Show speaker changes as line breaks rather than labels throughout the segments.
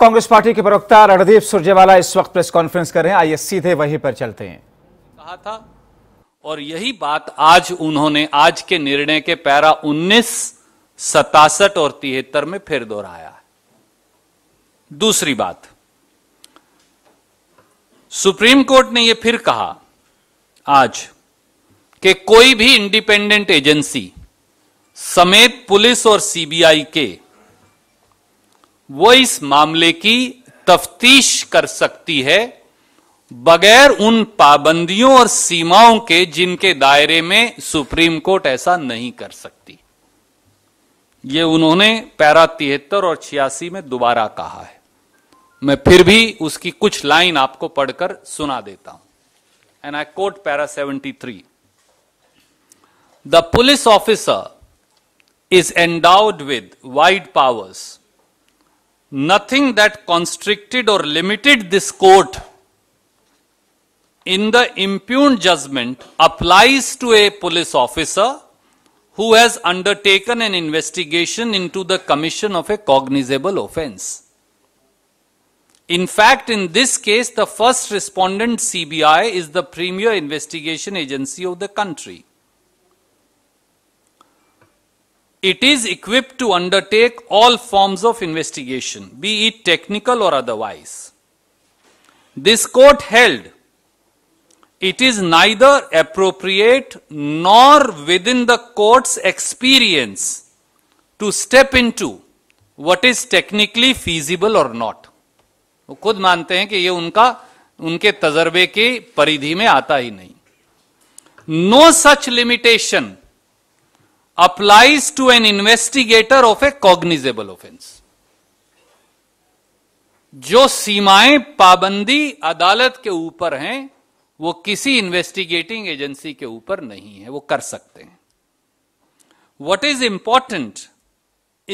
Congress party के प्रवक्ता रणदीप सुरजेवाला इस वक्त प्रेस कॉन्फ्रेंस कर रहे हैं आइए सीधे वहीं पर चलते हैं कहा था और यही बात आज उन्होंने आज के निर्णय के पैरा उन्नीस सतासठ और तिहत्तर में फिर दोहराया दूसरी बात सुप्रीम कोर्ट ने यह फिर कहा आज कि कोई भी इंडिपेंडेंट एजेंसी समेत पुलिस और सीबीआई के वो इस मामले की तफ्तीश कर सकती है बगैर उन पाबंदियों और सीमाओं के जिनके दायरे में सुप्रीम कोर्ट ऐसा नहीं कर सकती ये उन्होंने पैरा तिहत्तर और छियासी में दोबारा कहा है मैं फिर भी उसकी कुछ लाइन आपको पढ़कर सुना देता हूं and I quote para seventy three the police officer is endowed with wide powers nothing that constricted or limited this court in the impugned judgment applies to a police officer who has undertaken an investigation into the commission of a cognizable offense. In fact, in this case, the first respondent CBI is the premier investigation agency of the country. It is equipped to undertake all forms of investigation, be it technical or otherwise. This court held it is neither appropriate nor within the court's experience to step into what is technically feasible or not. wo khud mante hain ki ye unka unke tajrube के paridhi mein aata hi nahi no such limitation applies to an investigator of a cognizable offense जो सीमाएं पाबंदी अदालत के ऊपर हैं वो किसी इन्वेस्टिगेटिंग एजेंसी के ऊपर नहीं है वो कर सकते हैं what is important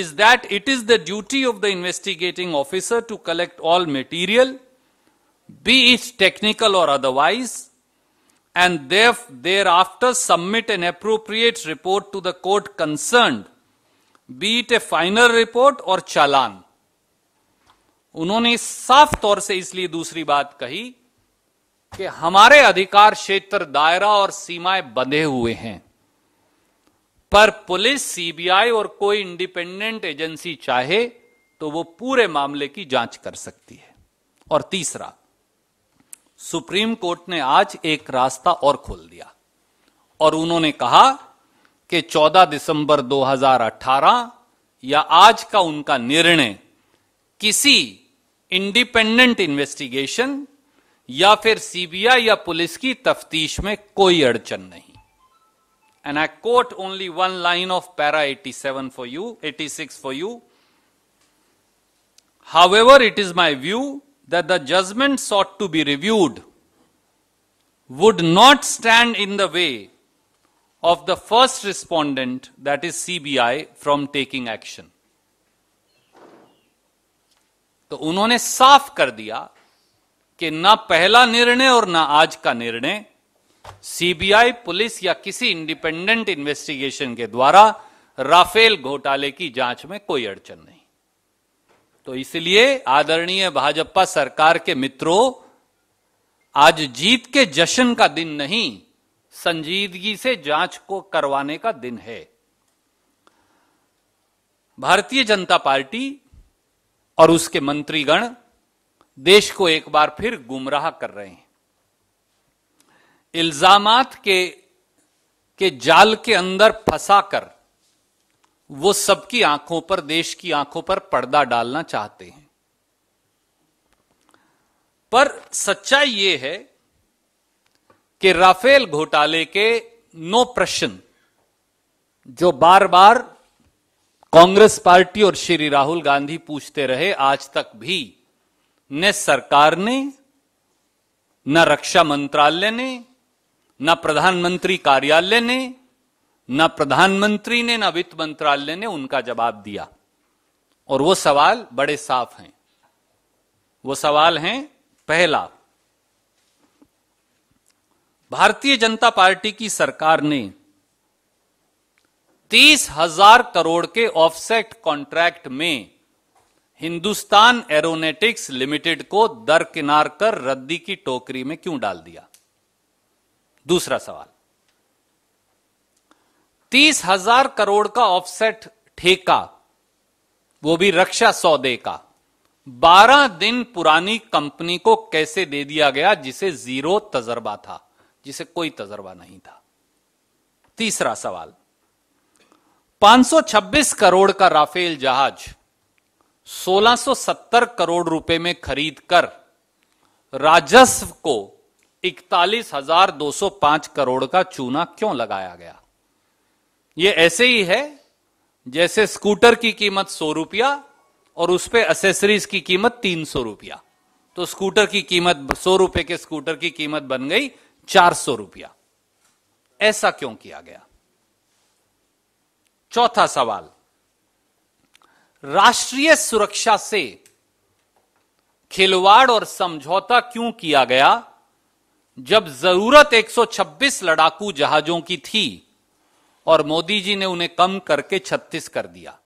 is that it is the duty of the investigating officer to collect all material, be it technical or otherwise, and theref thereafter submit an appropriate report to the court concerned, be it a final report or challan उन्होंने साफ तौर से इसलिए दूसरी बात कही कि हमारे अधिकार क्षेत्र दायरा और सीमाएं बंधे हुए हैं पर पुलिस सीबीआई और कोई इंडिपेंडेंट एजेंसी चाहे तो वो पूरे मामले की जांच कर सकती है और तीसरा सुप्रीम कोर्ट ने आज एक रास्ता और खोल दिया और उन्होंने कहा कि 14 दिसंबर 2018 या आज का उनका निर्णय किसी इंडिपेंडेंट इन्वेस्टिगेशन या फिर सीबीआई या पुलिस की तफ्तीश में कोई अड़चन नहीं and I quote only one line of para 87 for you 86 for you however it is my view that the judgment sought to be reviewed would not stand in the way of the first respondent, that is CBI, from taking action. तो उन्होंने साफ कर दिया कि ना पहला निर्णय और ना आज का निर्णय सीबीआई पुलिस या किसी इंडिपेंडेंट इन्वेस्टिगेशन के द्वारा राफेल घोटाले की जांच में कोई अड़चन नहीं तो इसलिए आदरणीय भाजपा सरकार के मित्रों आज जीत के जश्न का दिन नहीं संजीदगी से जांच को करवाने का दिन है भारतीय जनता पार्टी और उसके मंत्रीगण देश को एक बार फिर गुमराह कर रहे हैं इल्जामात के के जाल के अंदर फंसाकर वो सबकी आंखों पर देश की आंखों पर पर्दा डालना चाहते हैं पर सच्चाई ये है कि राफेल घोटाले के नो प्रश्न जो बार बार कांग्रेस पार्टी और श्री राहुल गांधी पूछते रहे आज तक भी न सरकार ने न रक्षा मंत्रालय ने न प्रधानमंत्री कार्यालय ने ना प्रधानमंत्री ने ना वित्त मंत्रालय ने उनका जवाब दिया और वो सवाल बड़े साफ हैं वो सवाल हैं पहला भारतीय जनता पार्टी की सरकार ने तीस हजार करोड़ के ऑफसेट कॉन्ट्रैक्ट में हिंदुस्तान एरोनेटिक्स लिमिटेड को दरकिनार कर रद्दी की टोकरी में क्यों डाल दिया दूसरा सवाल तीस हजार करोड़ का ऑफसेट ठेका वो भी रक्षा सौदे का बारह दिन पुरानी कंपनी को कैसे दे दिया गया जिसे जीरो तजर्बा था जिसे कोई तजर्बा नहीं था तीसरा सवाल 526 करोड़ का राफेल जहाज 1670 करोड़ रुपए में खरीद कर राजस्व को इकतालीस करोड़ का चूना क्यों लगाया गया ये ऐसे ही है जैसे स्कूटर की कीमत सौ रुपया और उस पर एसेसरीज की कीमत तीन सौ रुपया तो स्कूटर की कीमत सौ रुपए के स्कूटर की कीमत बन गई चार सौ रुपया ऐसा क्यों किया गया चौथा सवाल राष्ट्रीय सुरक्षा से खिलवाड़ और समझौता क्यों किया गया जब जरूरत 126 लड़ाकू जहाजों की थी और मोदी जी ने उन्हें कम करके छत्तीस कर दिया